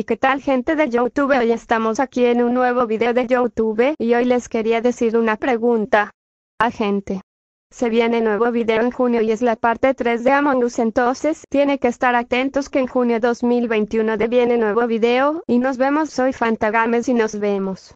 ¿Y qué tal gente de Youtube? Hoy estamos aquí en un nuevo video de Youtube y hoy les quería decir una pregunta. A gente. Se viene nuevo video en junio y es la parte 3 de Among Us entonces tiene que estar atentos que en junio 2021 de viene nuevo video y nos vemos soy Fantagames y nos vemos.